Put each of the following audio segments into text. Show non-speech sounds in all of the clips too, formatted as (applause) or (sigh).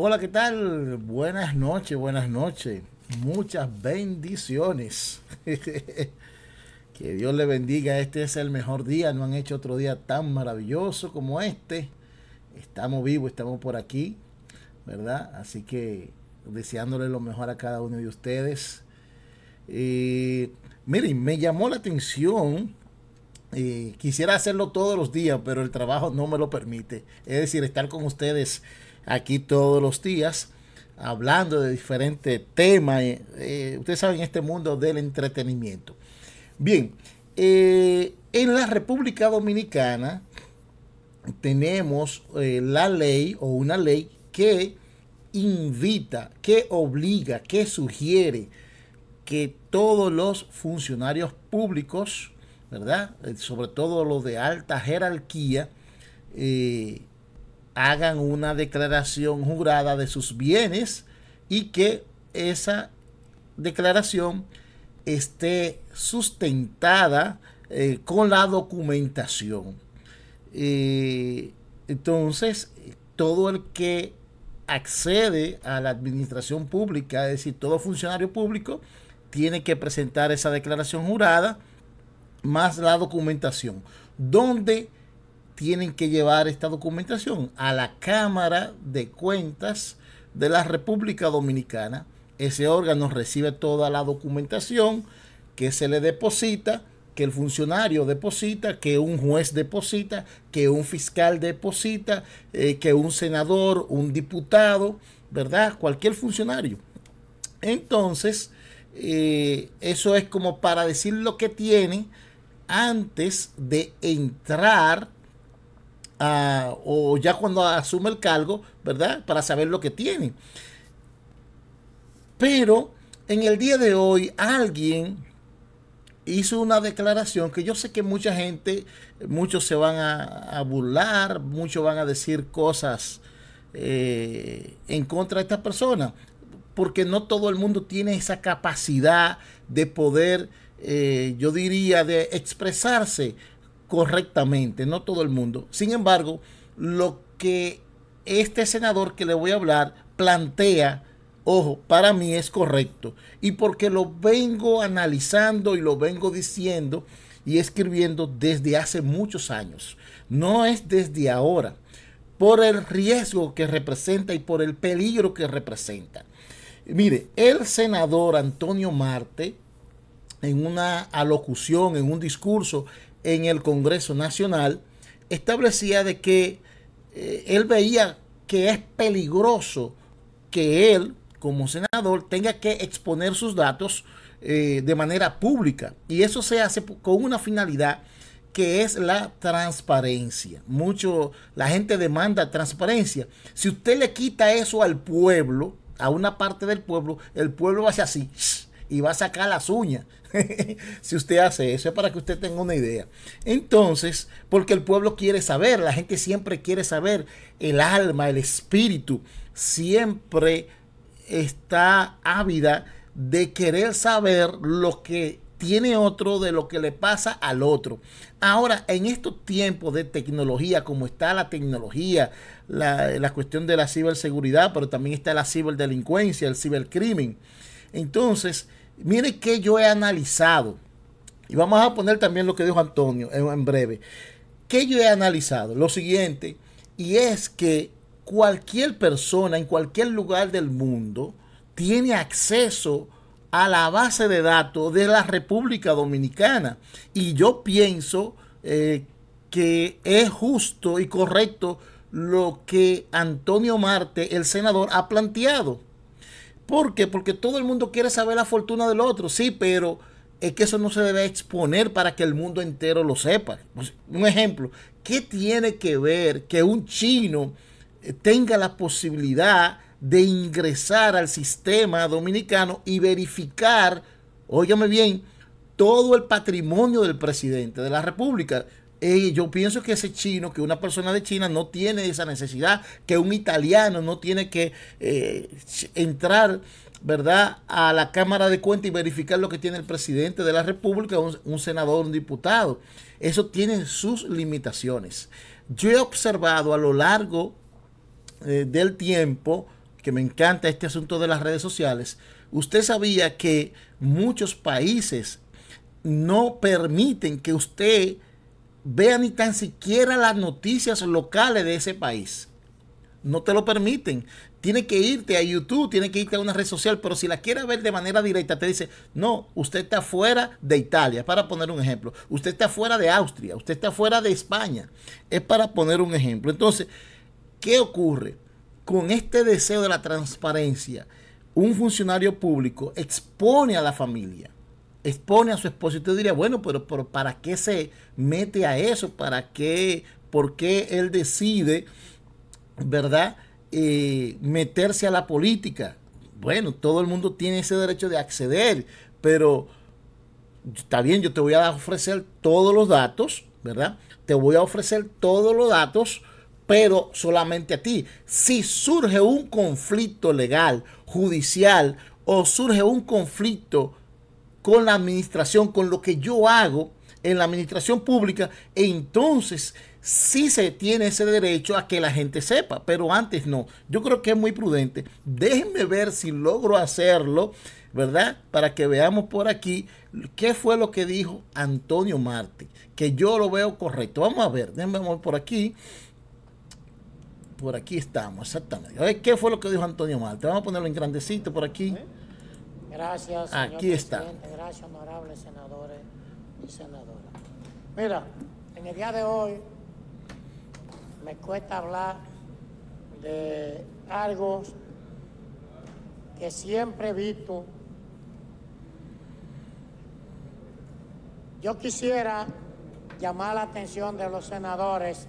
Hola, ¿qué tal? Buenas noches, buenas noches. Muchas bendiciones. (laughs) que Dios le bendiga. Este es el mejor día. No han hecho otro día tan maravilloso como este. Estamos vivos, estamos por aquí, ¿verdad? Así que deseándole lo mejor a cada uno de ustedes. Y miren, me llamó la atención eh, quisiera hacerlo todos los días, pero el trabajo no me lo permite. Es decir, estar con ustedes aquí todos los días hablando de diferentes temas. Eh, eh, ustedes saben, este mundo del entretenimiento. Bien, eh, en la República Dominicana tenemos eh, la ley o una ley que invita, que obliga, que sugiere que todos los funcionarios públicos, ¿verdad? sobre todo los de alta jerarquía, eh, hagan una declaración jurada de sus bienes y que esa declaración esté sustentada eh, con la documentación. Eh, entonces, todo el que accede a la administración pública, es decir, todo funcionario público, tiene que presentar esa declaración jurada más la documentación, donde tienen que llevar esta documentación a la Cámara de Cuentas de la República Dominicana. Ese órgano recibe toda la documentación que se le deposita, que el funcionario deposita, que un juez deposita, que un fiscal deposita, eh, que un senador, un diputado, ¿verdad? Cualquier funcionario. Entonces, eh, eso es como para decir lo que tiene antes de entrar o ya cuando asume el cargo, ¿verdad? Para saber lo que tiene. Pero en el día de hoy alguien hizo una declaración que yo sé que mucha gente, muchos se van a, burlar, muchos van a decir cosas eh, en contra de esta persona, porque no todo el mundo tiene esa capacidad de poder, eh, yo diría, de expresarse correctamente, no todo el mundo. Sin embargo, lo que este senador que le voy a hablar plantea, ojo, para mí es correcto. Y porque lo vengo analizando y lo vengo diciendo y escribiendo desde hace muchos años. No es desde ahora. Por el riesgo que representa y por el peligro que representa. Mire, el senador Antonio Marte, en una alocución, en un discurso en el Congreso Nacional, establecía de que eh, él veía que es peligroso que él, como senador, tenga que exponer sus datos eh, de manera pública. Y eso se hace con una finalidad que es la transparencia. Mucho la gente demanda transparencia. Si usted le quita eso al pueblo, a una parte del pueblo, el pueblo hace así y va a sacar las uñas. (laughs) si usted hace eso, es para que usted tenga una idea. Entonces, porque el pueblo quiere saber, la gente siempre quiere saber, el alma, el espíritu, siempre está ávida de querer saber lo que tiene otro de lo que le pasa al otro. Ahora, en estos tiempos de tecnología, como está la tecnología, la, cuestión de la ciberseguridad, pero también está la ciberdelincuencia, el cibercrimen. Entonces, Mire que yo he analizado, y vamos a poner también lo que dijo Antonio en, breve, que yo he analizado lo siguiente, y es que cualquier persona en cualquier lugar del mundo tiene acceso a la base de datos de la República Dominicana. Y yo pienso eh, que es justo y correcto lo que Antonio Marte, el senador, ha planteado. ¿Por qué? Porque todo el mundo quiere saber la fortuna del otro, sí, pero es que eso no se debe exponer para que el mundo entero lo sepa. Pues, un ejemplo, ¿qué tiene que ver que un chino eh, tenga la posibilidad de ingresar al sistema dominicano y verificar, óigame bien, todo el patrimonio del presidente de la República? yo pienso que ese chino, que una persona de China no tiene esa necesidad, que un italiano no tiene que eh, entrar, ¿verdad?, a la Cámara de Cuentas y verificar lo que tiene el presidente de la República, un, senador, un diputado. Eso tiene sus limitaciones. Yo he observado a lo largo eh, del tiempo, que me encanta este asunto de las redes sociales, usted sabía que muchos países no permiten que usted Vean ni tan siquiera las noticias locales de ese país. No te lo permiten. Tiene que irte a YouTube, tiene que irte a una red social, pero si la quiere ver de manera directa, te dice, no, usted está fuera de Italia, para poner un ejemplo. Usted está fuera de Austria, usted está fuera de España. Es para poner un ejemplo. Entonces, ¿qué ocurre? Con este deseo de la transparencia, un funcionario público expone a la familia expone a su esposo y te diría, bueno, pero, ¿para qué se mete a eso? ¿Para qué? ¿Por qué él decide, verdad, eh, meterse a la política? Bueno, todo el mundo tiene ese derecho de acceder, pero está bien, yo te voy a ofrecer todos los datos, ¿verdad? Te voy a ofrecer todos los datos, pero solamente a ti. Si surge un conflicto legal, judicial, o surge un conflicto con la administración, con lo que yo hago en la administración pública, e entonces sí se tiene ese derecho a que la gente sepa, pero antes no. Yo creo que es muy prudente. Déjenme ver si logro hacerlo, ¿verdad? Para que veamos por aquí qué fue lo que dijo Antonio Marte que yo lo veo correcto. Vamos a ver, déjenme ver por aquí. Por aquí estamos, exactamente. A ver qué fue lo que dijo Antonio Martí. Vamos a ponerlo en grandecito por aquí. Gracias, señor Presidente. Gracias, honorables senadores y senadoras. Mira, en el día de hoy me cuesta hablar de algo que siempre he visto. Yo quisiera llamar la atención de los senadores,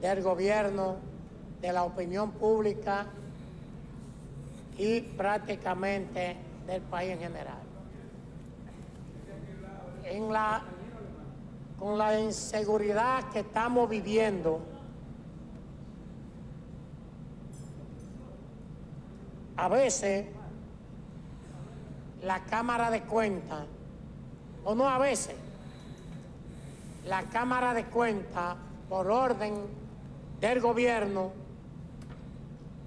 del gobierno, de la opinión pública y prácticamente del país en general. En la, con la inseguridad que estamos viviendo, a veces la Cámara de Cuentas, o no a veces, la Cámara de Cuentas, por orden del gobierno,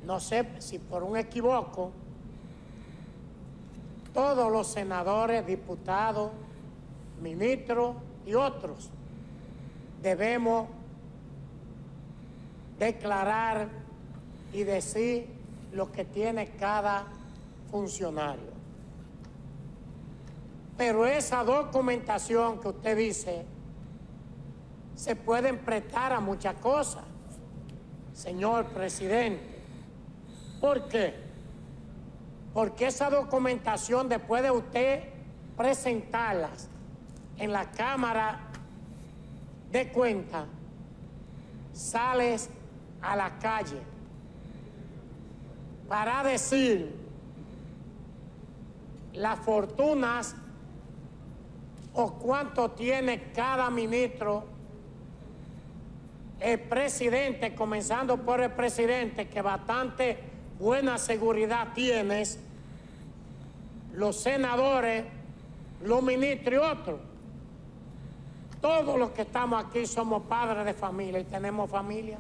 no sé si por un equivoco, todos los senadores, diputados, ministros y otros debemos declarar y decir lo que tiene cada funcionario. Pero esa documentación que usted dice se puede emprestar a muchas cosas, señor presidente. ¿Por qué? Porque esa documentación después de usted presentarlas en la Cámara de Cuentas, sales a la calle para decir las fortunas o cuánto tiene cada ministro, el presidente, comenzando por el presidente, que bastante buena seguridad tienes, los senadores, los ministros y otros. Todos los que estamos aquí somos padres de familia y tenemos familia.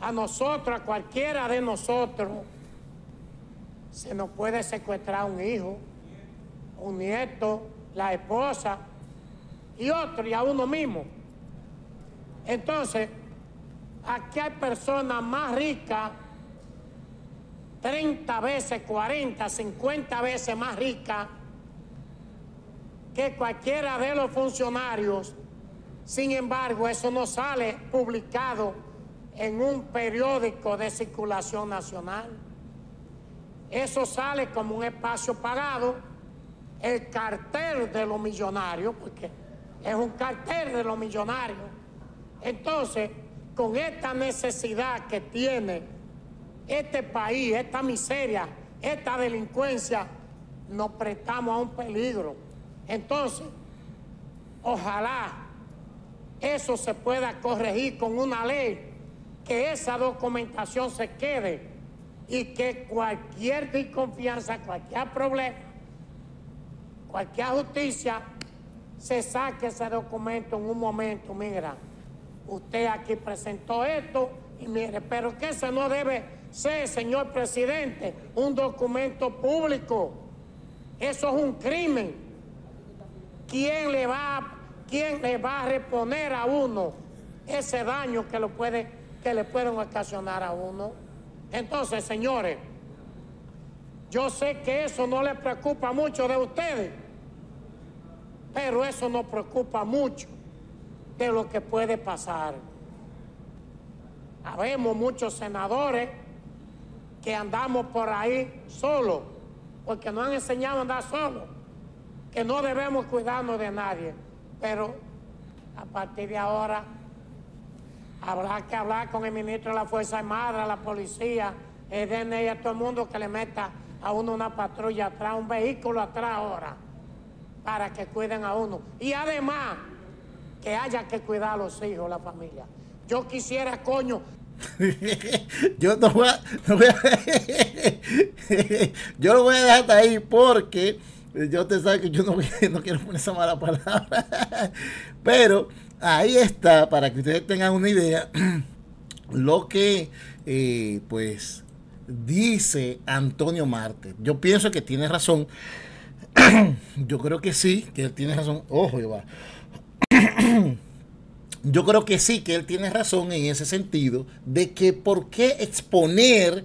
A nosotros, a cualquiera de nosotros, se nos puede secuestrar un hijo, un nieto, la esposa y otro, y a uno mismo. Entonces, aquí hay personas más ricas 30 veces, 40, 50 veces más rica que cualquiera de los funcionarios. Sin embargo, eso no sale publicado en un periódico de circulación nacional. Eso sale como un espacio pagado, el cartel de los millonarios, porque es un cartel de los millonarios. Entonces, con esta necesidad que tiene este país, esta miseria, esta delincuencia, nos prestamos a un peligro. Entonces, ojalá eso se pueda corregir con una ley, que esa documentación se quede y que cualquier desconfianza, cualquier problema, cualquier justicia, se saque ese documento en un momento. Mira, usted aquí presentó esto y mire, pero que eso no debe sé, señor presidente, un documento público. Eso es un crimen. ¿Quién le va a, le va a reponer a uno ese daño que, lo puede, que le pueden ocasionar a uno? Entonces, señores, yo sé que eso no les preocupa mucho de ustedes, pero eso nos preocupa mucho de lo que puede pasar. Habemos muchos senadores que andamos por ahí solos, porque nos han enseñado a andar solos, que no debemos cuidarnos de nadie. Pero a partir de ahora habrá que hablar con el ministro de la Fuerza Armada, la policía, el DNI, a todo el mundo que le meta a uno una patrulla atrás, un vehículo atrás ahora, para que cuiden a uno. Y además, que haya que cuidar a los hijos, la familia. Yo quisiera, coño, (laughs) yo no voy, a, (laughs) yo lo voy a dejar hasta ahí porque yo te sabe que yo no, (laughs) quiero poner esa mala palabra. Pero ahí está, para que ustedes tengan una idea, (clears throat) lo que eh, pues dice Antonio Marte. Yo pienso que tiene razón. (clears throat) yo creo que sí, que él tiene razón. Ojo, va. (clears throat) yo creo que sí, que él tiene razón en ese sentido, de que por qué exponer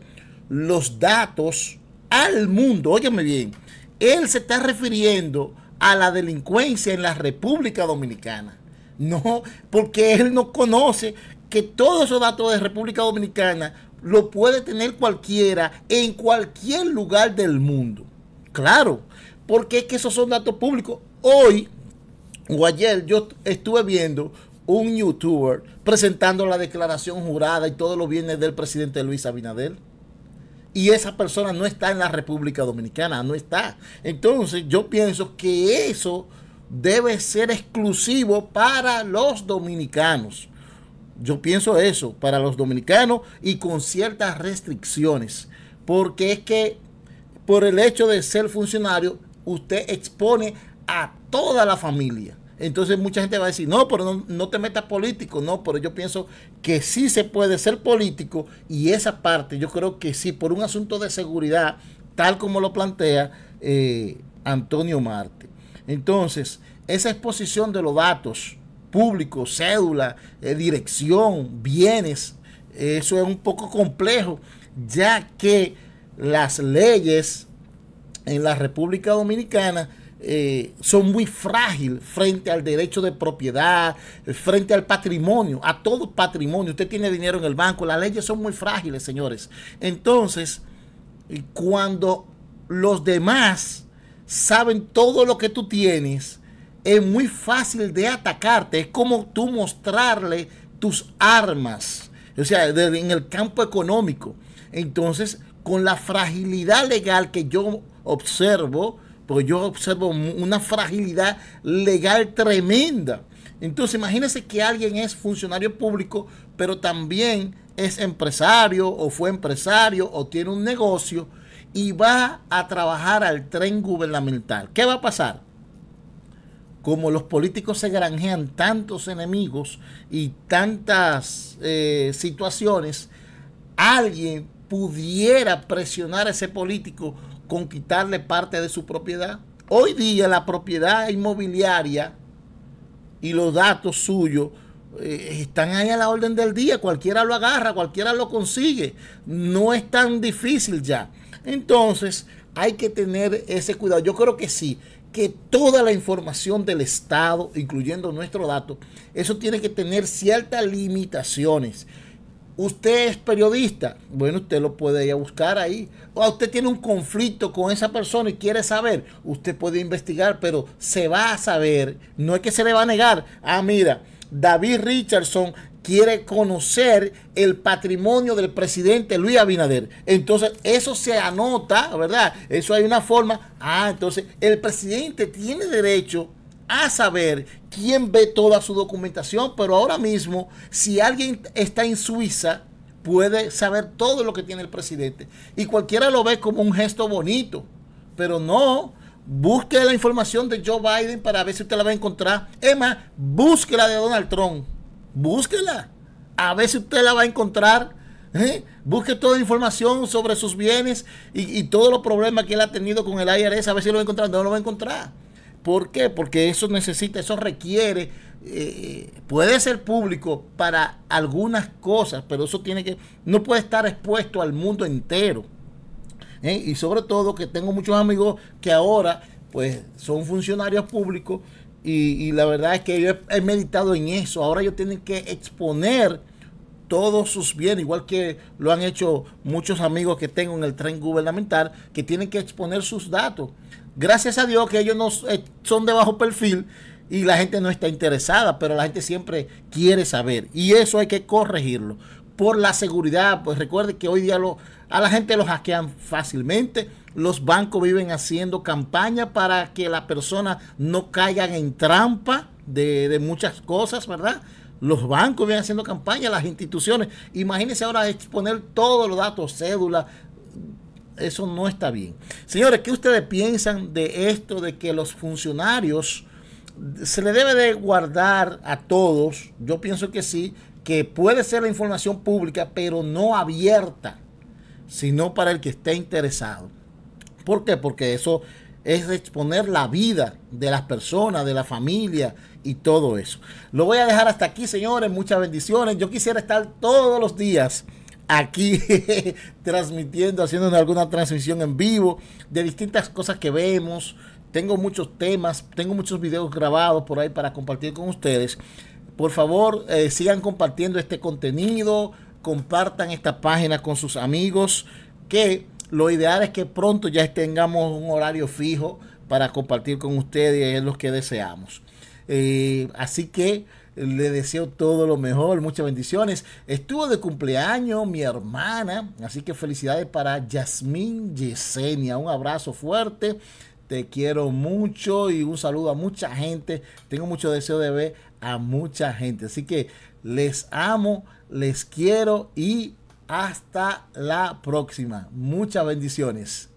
los datos al mundo. Óyeme bien, él se está refiriendo a la delincuencia en la República Dominicana. No, porque él no conoce que todos esos datos de República Dominicana lo puede tener cualquiera en cualquier lugar del mundo. Claro, porque es que esos son datos públicos. Hoy o ayer yo estuve viendo un youtuber presentando la declaración jurada y todos los bienes del presidente Luis Abinadel. Y esa persona no está en la República Dominicana, no está. Entonces yo pienso que eso debe ser exclusivo para los dominicanos. Yo pienso eso, para los dominicanos y con ciertas restricciones. Porque es que por el hecho de ser funcionario, usted expone a toda la familia. Entonces mucha gente va a decir, no, pero no, te metas político, no, pero yo pienso que sí se puede ser político y esa parte yo creo que sí, por un asunto de seguridad, tal como lo plantea eh, Antonio Marte. Entonces, esa exposición de los datos públicos, cédula, eh, dirección, bienes, eso es un poco complejo, ya que las leyes en la República Dominicana eh, son muy frágiles frente al derecho de propiedad, frente al patrimonio, a todo patrimonio. Usted tiene dinero en el banco, las leyes son muy frágiles, señores. Entonces, cuando los demás saben todo lo que tú tienes, es muy fácil de atacarte. Es como tú mostrarle tus armas, o sea, en el campo económico. Entonces, con la fragilidad legal que yo observo, porque yo observo una fragilidad legal tremenda. Entonces, imagínense que alguien es funcionario público, pero también es empresario o fue empresario o tiene un negocio y va a trabajar al tren gubernamental. ¿Qué va a pasar? Como los políticos se granjean tantos enemigos y tantas eh, situaciones, alguien pudiera presionar a ese político con quitarle parte de su propiedad. Hoy día la propiedad inmobiliaria y los datos suyos eh, están ahí a la orden del día. Cualquiera lo agarra, cualquiera lo consigue. No es tan difícil ya. Entonces hay que tener ese cuidado. Yo creo que sí, que toda la información del Estado, incluyendo nuestro dato, eso tiene que tener ciertas limitaciones. Usted es periodista, bueno, usted lo puede ir a buscar ahí. O usted tiene un conflicto con esa persona y quiere saber, usted puede investigar, pero se va a saber. No es que se le va a negar. Ah, mira, David Richardson quiere conocer el patrimonio del presidente Luis Abinader. Entonces, eso se anota, ¿verdad? Eso hay una forma. Ah, entonces, el presidente tiene derecho a saber quién ve toda su documentación, pero ahora mismo, si alguien está en Suiza, puede saber todo lo que tiene el presidente. Y cualquiera lo ve como un gesto bonito, pero no. Busque la información de Joe Biden para ver si usted la va a encontrar. Emma, búsquela de Donald Trump. Búsquela. A ver si usted la va a encontrar. ¿eh? Busque toda la información sobre sus bienes y, y todos los problemas que él ha tenido con el IRS. A ver si lo va a encontrar. No lo va a encontrar. ¿Por qué? Porque eso necesita, eso requiere, eh, puede ser público para algunas cosas, pero eso tiene que, no puede estar expuesto al mundo entero. ¿eh? Y sobre todo que tengo muchos amigos que ahora pues son funcionarios públicos y, la verdad es que yo he, he, meditado en eso. Ahora ellos tienen que exponer todos sus bienes, igual que lo han hecho muchos amigos que tengo en el tren gubernamental, que tienen que exponer sus datos. Gracias a Dios que ellos no eh, son de bajo perfil y la gente no está interesada, pero la gente siempre quiere saber y eso hay que corregirlo por la seguridad. Pues recuerde que hoy día lo, a la gente los hackean fácilmente. Los bancos viven haciendo campaña para que las personas no caigan en trampa de, muchas cosas, ¿verdad? Los bancos vienen haciendo campaña, las instituciones. Imagínense ahora exponer todos los datos, cédulas eso no está bien. Señores, ¿qué ustedes piensan de esto de que los funcionarios se le debe de guardar a todos? Yo pienso que sí, que puede ser la información pública, pero no abierta, sino para el que esté interesado. ¿Por qué? Porque eso es exponer la vida de las personas, de la familia y todo eso. Lo voy a dejar hasta aquí, señores. Muchas bendiciones. Yo quisiera estar todos los días aquí (laughs) transmitiendo, haciendo alguna transmisión en vivo de distintas cosas que vemos. Tengo muchos temas, tengo muchos videos grabados por ahí para compartir con ustedes. Por favor, eh, sigan compartiendo este contenido, compartan esta página con sus amigos, que lo ideal es que pronto ya tengamos un horario fijo para compartir con ustedes Es lo que deseamos. Eh, así que le deseo todo lo mejor, muchas bendiciones. Estuvo de cumpleaños mi hermana, así que felicidades para Yasmín Yesenia. Un abrazo fuerte, te quiero mucho y un saludo a mucha gente. Tengo mucho deseo de ver a mucha gente, así que les amo, les quiero y hasta la próxima. Muchas bendiciones.